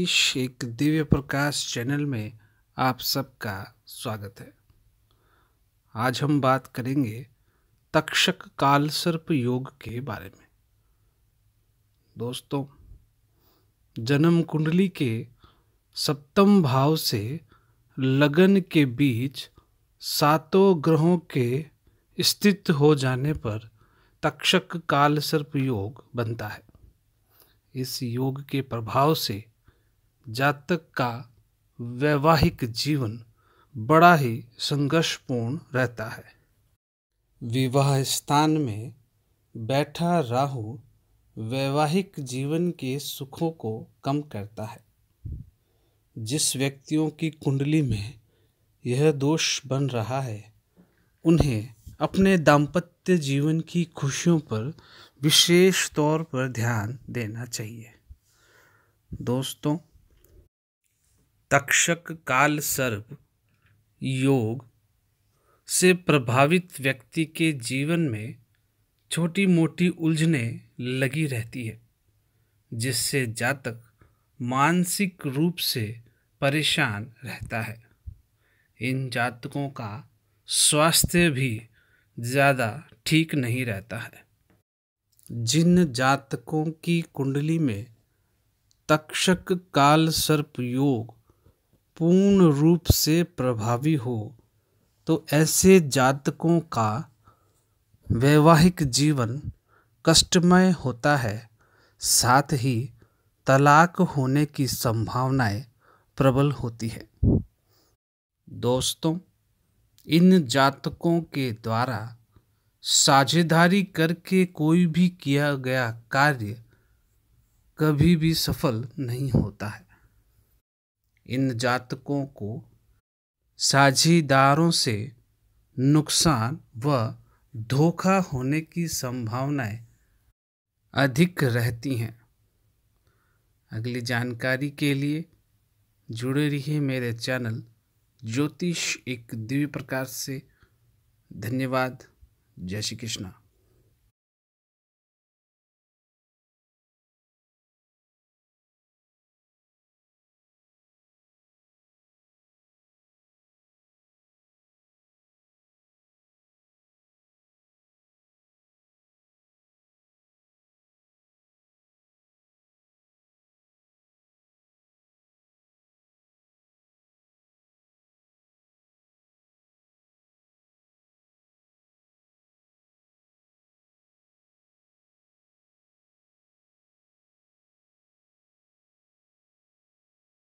एक दिव्य प्रकाश चैनल में आप सबका स्वागत है आज हम बात करेंगे तक्षक काल सर्प योग के बारे में दोस्तों जन्म कुंडली के सप्तम भाव से लगन के बीच सातों ग्रहों के स्थित हो जाने पर तक्षक काल सर्प योग बनता है इस योग के प्रभाव से जातक का वैवाहिक जीवन बड़ा ही संघर्षपूर्ण रहता है विवाह स्थान में बैठा राहु वैवाहिक जीवन के सुखों को कम करता है जिस व्यक्तियों की कुंडली में यह दोष बन रहा है उन्हें अपने दाम्पत्य जीवन की खुशियों पर विशेष तौर पर ध्यान देना चाहिए दोस्तों तक्षक काल सर्प योग से प्रभावित व्यक्ति के जीवन में छोटी मोटी उलझने लगी रहती है जिससे जातक मानसिक रूप से परेशान रहता है इन जातकों का स्वास्थ्य भी ज़्यादा ठीक नहीं रहता है जिन जातकों की कुंडली में तक्षक काल सर्प योग पूर्ण रूप से प्रभावी हो तो ऐसे जातकों का वैवाहिक जीवन कष्टमय होता है साथ ही तलाक होने की संभावनाएं प्रबल होती है दोस्तों इन जातकों के द्वारा साझेदारी करके कोई भी किया गया कार्य कभी भी सफल नहीं होता है इन जातकों को साझीदारों से नुकसान व धोखा होने की संभावनाएं अधिक रहती हैं अगली जानकारी के लिए जुड़े रहिए मेरे चैनल ज्योतिष एक दिव्य प्रकाश से धन्यवाद जय श्री कृष्णा